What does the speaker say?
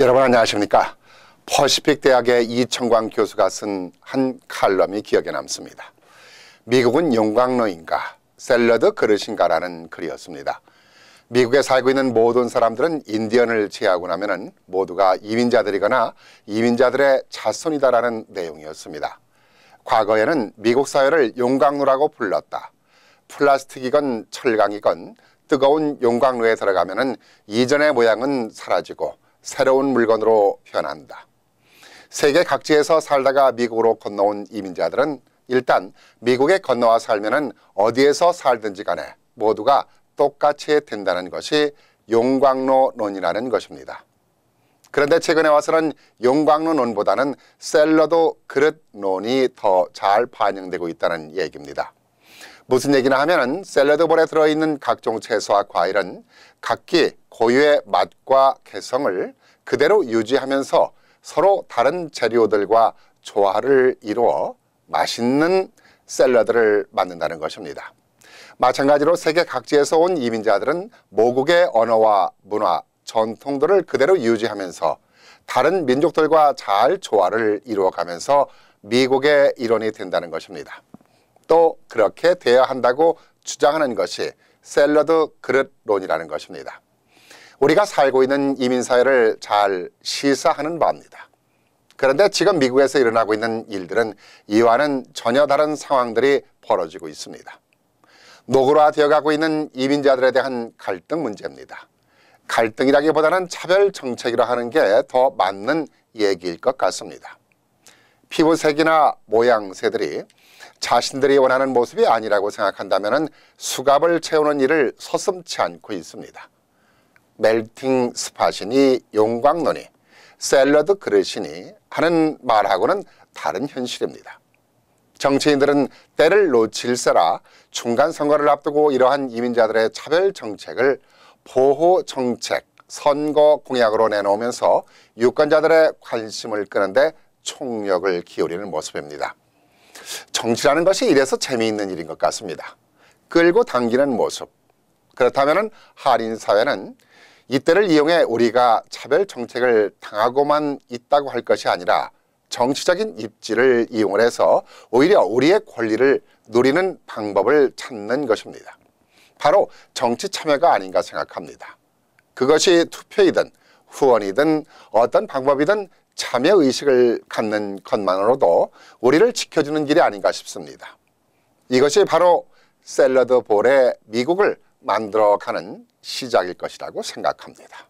여러분 안녕하십니까? 퍼시픽 대학의 이청광 교수가 쓴 한 칼럼이 기억에 남습니다. 미국은 용광로인가 샐러드 그릇인가라는 글이었습니다. 미국에 살고 있는 모든 사람들은 인디언을 제외하고 나면은 모두가 이민자들이거나 이민자들의 자손이다라는 내용이었습니다. 과거에는 미국 사회를 용광로라고 불렀다. 플라스틱이건 철강이건 뜨거운 용광로에 들어가면은 이전의 모양은 사라지고 새로운 물건으로 변한다. 세계 각지에서 살다가 미국으로 건너온 이민자들은 일단 미국에 건너와 살면은 어디에서 살든지 간에 모두가 똑같이 된다는 것이 용광로론이라는 것입니다. 그런데 최근에 와서는 용광로론보다는 샐러드 그릇론이 더 잘 반영되고 있다는 얘기입니다. 무슨 얘기나 하면은 샐러드볼에 들어있는 각종 채소와 과일은 각기 고유의 맛과 개성을 그대로 유지하면서 서로 다른 재료들과 조화를 이루어 맛있는 샐러드를 만든다는 것입니다. 마찬가지로 세계 각지에서 온 이민자들은 모국의 언어와 문화, 전통들을 그대로 유지하면서 다른 민족들과 잘 조화를 이루어가면서 미국의 일원이 된다는 것입니다. 또 그렇게 돼야 한다고 주장하는 것이 샐러드 그릇론이라는 것입니다. 우리가 살고 있는 이민사회를 잘 시사하는 바입니다. 그런데 지금 미국에서 일어나고 있는 일들은 이와는 전혀 다른 상황들이 벌어지고 있습니다. 노골화되어 가고 있는 이민자들에 대한 갈등 문제입니다. 갈등이라기보다는 차별 정책이라 하는 게 더 맞는 얘기일 것 같습니다. 피부색이나 모양새들이 자신들이 원하는 모습이 아니라고 생각한다면 수갑을 채우는 일을 서슴치 않고 있습니다. 멜팅 스팟이니 용광로니 샐러드 그릇이니 하는 말하고는 다른 현실입니다. 정치인들은 때를 놓칠세라 중간 선거를 앞두고 이러한 이민자들의 차별 정책을 보호 정책, 선거 공약으로 내놓으면서 유권자들의 관심을 끄는데 총력을 기울이는 모습입니다. 정치라는 것이 이래서 재미있는 일인 것 같습니다. 끌고 당기는 모습. 그렇다면 할인사회는 이때를 이용해 우리가 차별 정책을 당하고만 있다고 할 것이 아니라 정치적인 입지를 이용을 해서 오히려 우리의 권리를 누리는 방법을 찾는 것입니다. 바로 정치 참여가 아닌가 생각합니다. 그것이 투표이든 후원이든 어떤 방법이든 참여 의식을 갖는 것만으로도 우리를 지켜주는 길이 아닌가 싶습니다. 이것이 바로 샐러드 볼의 미국을 만들어가는 시작일 것이라고 생각합니다.